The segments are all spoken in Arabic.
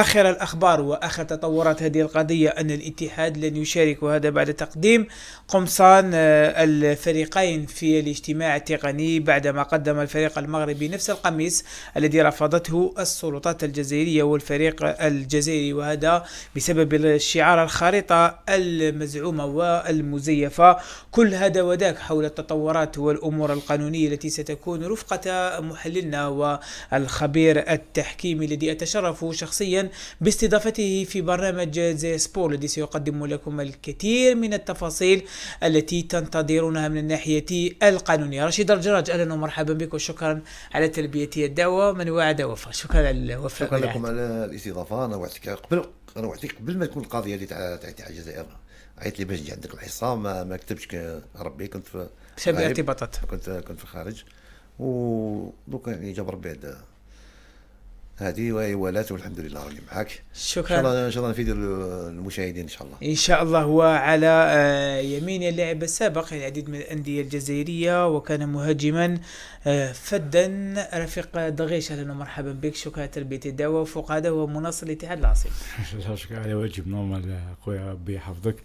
آخر الأخبار وآخر تطورات هذه القضية أن الاتحاد لن يشارك وهذا بعد تقديم قمصان آه، الفريقين في الاجتماع التقني بعدما قدم الفريق المغربي نفس القميص الذي رفضته السلطات الجزائرية والفريق الجزائري وهذا بسبب الشعار الخارطه المزعومة والمزيفة كل هذا وذاك حول التطورات والأمور القانونية التي ستكون رفقة محللنا والخبير التحكيمي الذي أتشرف شخصيا باستضافته في برنامج زي سبور الذي سيقدم لكم الكثير من التفاصيل التي تنتظرونها من الناحية القانونية رشيد الجراج أهلا ومرحبا بك وشكرا على تلبية الدعوة من وعد وفى شكرا على الوفاء شكرا لكم على الاستضافة أنا وعدتك قبل أنا وعدتك قبل ما تكون القضية اللي تاع تاع الجزائر عيط لي باش نجي عندك الحصة ما, ما كتبتش ربي كنت في كنت كنت في الخارج ودوك يعني جاب ربي هذا هذه وهي ولات والحمد لله راجل معاك شكرا ان شاء الله ان شاء الله نفيد المشاهدين ان شاء الله ان شاء الله هو على آه، يمين اللاعب السابق العديد من الانديه الجزائريه وكان مهاجما آه، فدا رفيق دغيش اهلا ومرحبا بك شكرا تلبيه الدعوه هو ومناصر الاتحاد العاصي شكرا على واجب نورمال خويا ربي يحفظك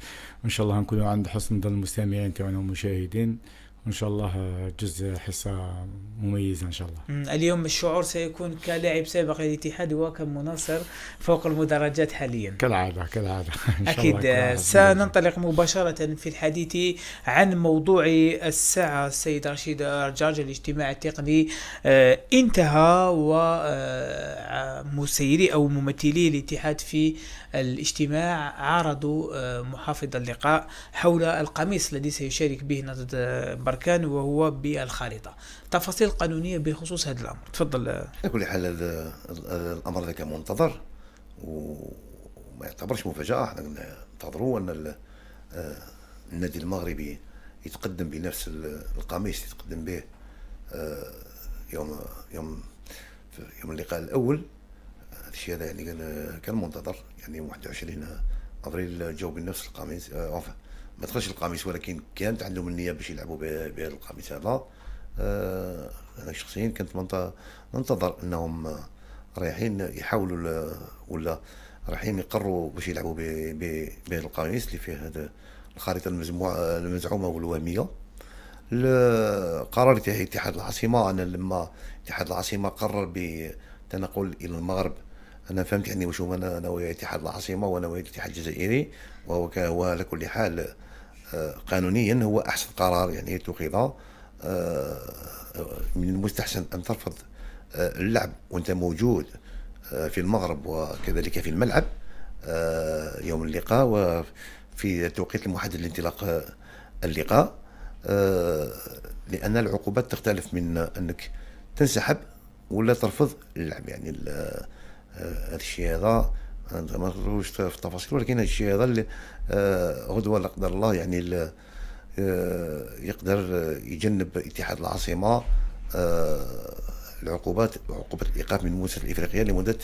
وان شاء الله نكونوا عند حسن ظن المستمعين تاعنا والمشاهدين وان شاء الله جزء حصه مميزه ان شاء الله. اليوم الشعور سيكون كلاعب سابق للاتحاد وكمناصر فوق المدرجات حاليا. كالعاده كالعاده إن شاء اكيد الله سننطلق مباشره في الحديث عن موضوع الساعه السيد رشيد رجاج الاجتماع التقني آه، انتهى ومسيري آه، او ممثلي الاتحاد في الاجتماع عارضوا آه، محافظ اللقاء حول القميص الذي سيشارك به نادي البركان وهو بالخريطة تفاصيل قانونية بخصوص هذا الأمر تفضل على كل حال هذا الأمر هذا كان منتظر وما يعتبرش مفاجأة احنا ننتظروا أن النادي المغربي يتقدم بنفس القميص يتقدم به آه، يوم يوم يوم اللقاء الاول الشيء هذا يعني كان منتظر يعني 21 ابريل جاوب بنفس القميص آه، عفوا ما دخلش القميص ولكن كانت عندهم النيه باش يلعبوا بهذا القميص هذا آه، انا شخصيا كنت ننتظر انهم رايحين يحاولوا ولا رايحين يقروا باش يلعبوا بهذا القميص اللي فيه هذا الخريطه المزموعه المزعومه والوهميه القرار اتحاد العاصمه انا لما اتحاد العاصمه قرر بتنقل الى المغرب انا فهمت يعني واش هو انا نوايا اتحاد العاصمه ونوايا الاتحاد الجزائري وهو على كل حال قانونيا هو احسن قرار يعني اتخذ آه، من المستحسن ان ترفض آه، اللعب وانت موجود آه، في المغرب وكذلك في الملعب يوم اللقاء وفي التوقيت المحدد لانطلاق اللقاء لان العقوبات تختلف من انك تنسحب ولا ترفض اللعب يعني هذا الشيء هذا ما ندخلوش في التفاصيل ولكن هذا الشيء هذا آه، غدوه لا قدر الله يعني آه، يقدر يجنب اتحاد العاصمه آه، العقوبات عقوبه الايقاف من مؤسسه الافريقيه لمده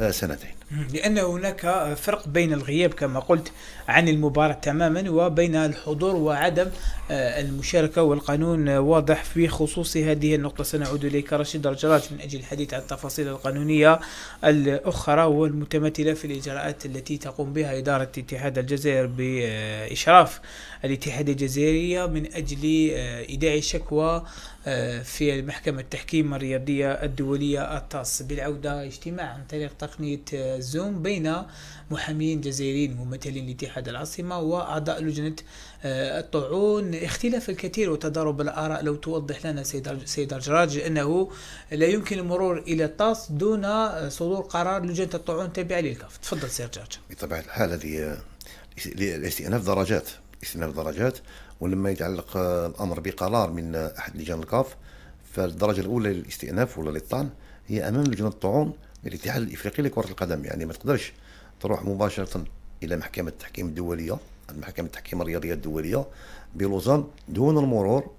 آه، سنتين لأن هناك فرق بين الغياب كما قلت عن المباراة تماما وبين الحضور وعدم آه، المشاركة والقانون واضح في خصوص هذه النقطة سنعود إليك رشيد الجراج من أجل الحديث عن التفاصيل القانونية الأخرى والمتمثلة في الإجراءات التي تقوم بها إدارة اتحاد الجزائر بإشراف الاتحاد الجزائرية من أجل آه، إيداع شكوى آه، في المحكمة التحكيم الرياضية الدولية التاس بالعودة اجتماع عن طريق تقنية آه، زوم بين محامين جزائريين ممثلين لاتحاد العاصمة وأعضاء لجنة آه، الطعون اختلاف الكثير وتضارب الآراء لو توضح لنا سيد الجراج أنه لا يمكن المرور إلى التاس دون صدور قرار لجنة الطعون تابعة للكاف تفضل سيد الجراج بطبيعة الحال هذه الاستئناف درجات استئناف درجات ولما يتعلق الامر بقرار من احد لجان الكاف فالدرجه الاولى للاستئناف ولا للطعن هي امام لجنه الطعون للاتحاد الافريقي لكره القدم يعني ما تقدرش تروح مباشره الى محكمه التحكيم الدوليه محكمه التحكيم الرياضيه الدوليه بلوزان دون المرور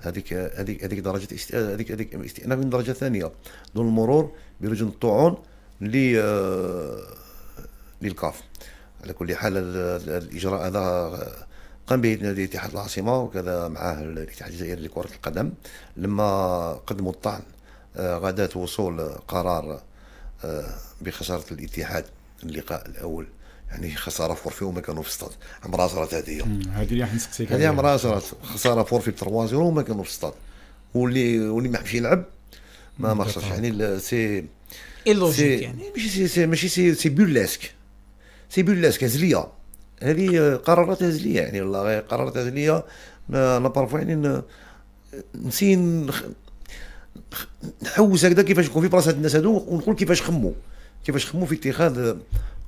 هذيك هذيك هذيك درجه هذيك هذيك استئناف من درجه ثانيه دون المرور بلجنه الطعون ل للكاف على كل حال الاجراء هذا قام به نادي اتحاد العاصمه وكذا معاه الاتحاد الجزائري لكره القدم لما قدموا الطعن غداة وصول قرار آه، بخساره الاتحاد اللقاء الاول يعني خساره فورفي وما كانوا في الصاد عمرها صارت هذه هذه اللي راح نسقسيك هذه عمرها صارت خساره فورفي ب 3 0 وما كانوا في الصاد واللي واللي ما حبش يلعب ما ما خسرش يعني سي لوجيك يعني ماشي سي ماشي سي سي سي بولاسك هزليه هذه قرارات هزليه يعني والله قرارات هزليه نطرف يعني نسين نحوس هكذا كيفاش يكون في بلاصه الناس هذو ونقول كيفاش خموا كيفاش خموا في اتخاذ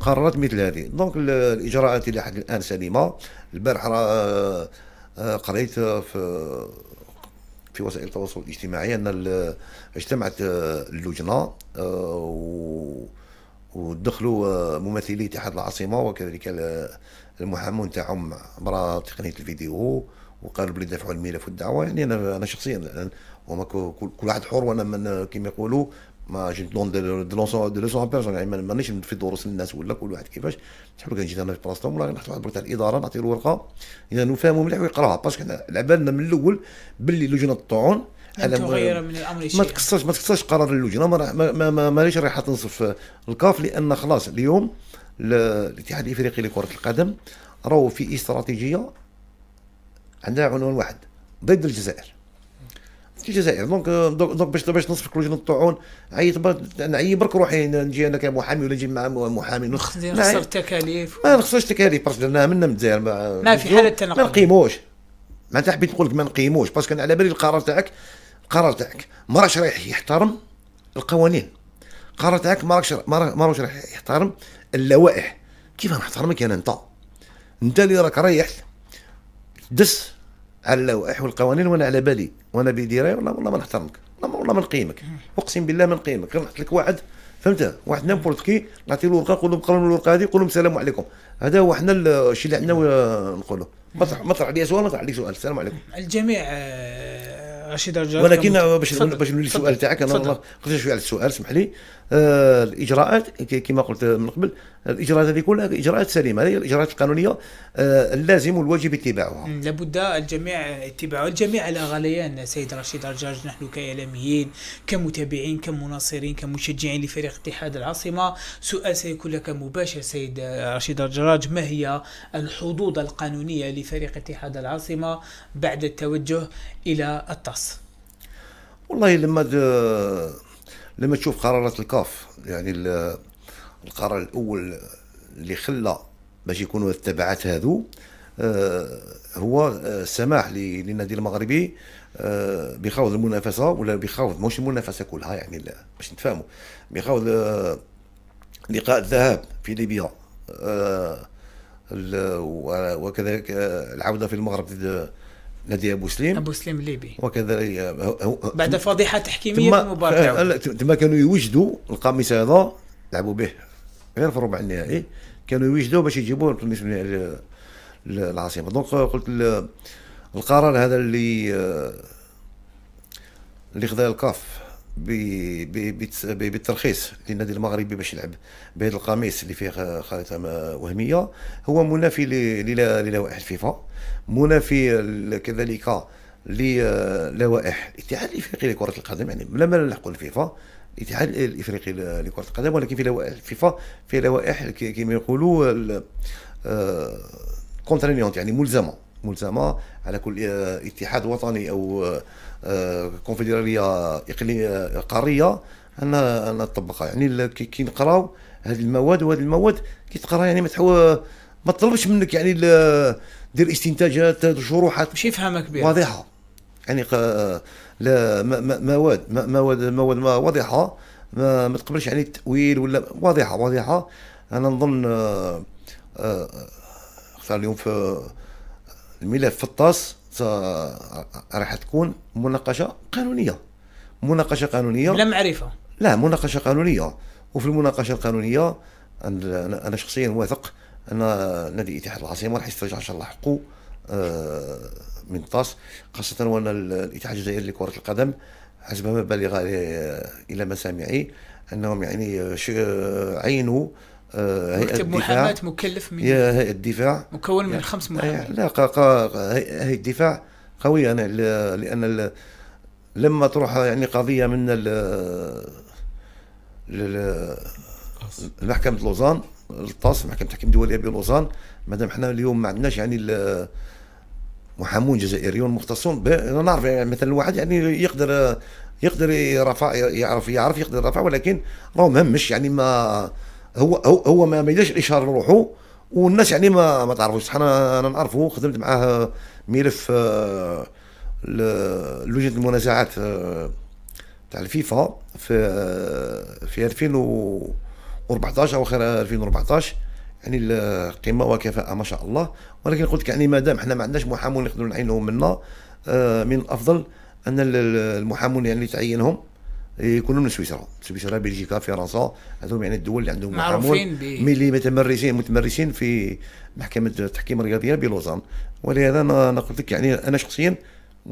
قرارات مثل هذه دونك الاجراءات الى حد الان سليمه البارح راه آه، قريت في في وسائل التواصل الاجتماعي ان اجتمعت آه، اللجنه آه، و ودخلوا آه، ممثلي اتحاد العاصمه وكذلك المحامون نتاعهم عبر تقنيه الفيديو وقالوا بلي دفعوا الملف والدعوه يعني انا انا شخصيا الان هما كل واحد حر وانا من كيما يقولوا ما جيت دون دو لونسون لونسون بيرسون يعني مانيش في دروس الناس ولا كل واحد كيفاش شحال كان جيت انا في بلاصتهم ولا نحط واحد تاع الاداره نعطي له ورقه اذا نفهموا مليح ويقراها باسكو حنا على من الاول باللي لجنه الطعون على من الامر شيء ما تكسرش ما تكسرش قرار اللجنه ما ما ما ماليش رايحه تنصف الكاف لان خلاص اليوم الاتحاد الافريقي لكره القدم راهو في استراتيجيه عندها عنوان واحد ضد الجزائر الجزائر دونك دونك باش باش نصفك لجنه الطاعون عيط نعيب برك روحي نجي انا كمحامي ولا نجي مع محامي نخسر التكاليف ما نخسرش التكاليف باسكو درناها منا من الجزائر ما, ما في حاله تنقل ما نقيموش معناتها حبيت نقول لك ما نقيموش باسكو انا على بالي القرار تاعك قرار تاعك ما راكش رايح يحترم القوانين قرار تاعك ما راكش ما راكش رايح يحترم اللوائح كيف نحترمك انا انت انت اللي راك رايح دس على اللوائح والقوانين وانا على بالي وانا بيدي راي والله والله ما نحترمك والله ما نقيمك اقسم بالله ما نقيمك نحط لك واحد فهمت واحد نيمبورت كي نعطي له ورقه نقول له قرا الورقه هذه نقول لهم السلام عليكم هذا هو احنا الشيء اللي عندنا نقولوا مطرح مطرح عليا سؤال مطرح عليك سؤال السلام عليكم الجميع شي درجه ولكن باش باش نولي السؤال تاعك انا والله قلت شويه على السؤال اسمح لي آه الاجراءات كما قلت من قبل الاجراءات هذه كلها اجراءات سليمه هذه الاجراءات القانونيه آه اللازم والواجب اتباعها لابد الجميع اتباعها الجميع على غليان سيد رشيد رجاج نحن كاعلاميين كمتابعين كمناصرين كمشجعين لفريق اتحاد العاصمه سؤال سيكون لك مباشر سيد رشيد رجاج ما هي الحظوظ القانونيه لفريق اتحاد العاصمه بعد التوجه الى التص والله لما لما تشوف قرارات الكاف يعني القرار الاول اللي خلى باش يكونوا التبعات هذو آه، هو آه، السماح للنادي المغربي آه، بخوض المنافسه ولا بخوض مش المنافسه كلها يعني باش نتفاهموا بخوض لقاء الذهاب في ليبيا وكذلك العوده في المغرب ضد نادي ابو سليم ابو سليم الليبي وكذا بعد فضيحه تحكيميه في المباراه تما كانوا يوجدوا القميص هذا لعبوا به غير في الربع النهائي كانوا يوجدوا باش يجيبوه تونس العاصمه دونك قلت القرار هذا اللي اللي آه، خذا الكاف بالترخيص للنادي المغربي باش يلعب بهذا القميص اللي فيه خريطه وهميه هو منافي للوائح الفيفا منافي كذلك للوائح الاتحاد الافريقي لكره القدم يعني ما لحقوا الفيفا الاتحاد الافريقي لكره القدم ولكن في لوائح الفيفا في لوائح كما يقولوا كونترينيونت آه، يعني ملزمه ملزمه على كل آه، اتحاد وطني او آه، آه، كونفدراليه اقليميه قاريه ان ان تطبقها يعني كي نقراو هذه المواد وهذه المواد كي تقرا يعني ما تحو ما تطلبش منك يعني دير استنتاجات شروحات ماشي يفهمك بها واضحه يعني لا مواد مواد مواد واضحه ما, ما تقبلش يعني التاويل ولا واضحه واضحه انا نظن اختار اليوم في الملف في الطاس راح تكون مناقشه قانونيه مناقشه قانونيه بلا معرفه لا مناقشه قانونيه وفي المناقشه القانونيه انا شخصيا واثق ان نادي اتحاد العاصمه راح يسترجع ان شاء الله حقه آه، من طاس خاصه وان الاتحاد الجزائري لكره القدم حسب ما بلغ الى مسامعي انهم يعني عينوا آه، هيئه الدفاع محاماه مكلف من هيئه الدفاع مكون من خمس محامين لا هيئه الدفاع قويه انا لان لما تروح يعني قضيه من محكمه لوزان الطاس محكمه التحكيم الدوليه بلوزان مادام حنا اليوم ما عندناش يعني محامون جزائريون مختصون نعرف يعني مثلا واحد يعني يقدر يقدر يرفع يعرف يعرف يقدر يرفع ولكن راهو مهمش يعني ما هو هو هو ما يديرش الاشاره لروحه والناس يعني ما ما تعرفوش صح انا انا نعرفه خدمت معاه ملف آه، لجنه المنازعات آه، تاع الفيفا في آه، في 2014 او اخر 2014 يعني القمه وكفاءه ما شاء الله ولكن قلت لك يعني دام حنا ما عندناش محامون يقدروا نعينوهم منا من الافضل ان المحامون يعني اللي تعينهم يكونوا من سويسرا سويسرا بلجيكا فرنسا هذوم يعني الدول اللي عندهم معروفين ملي متمرسين متمرسين في محكمه التحكيم الرياضيه بلوزان ولهذا انا قلت لك يعني انا شخصيا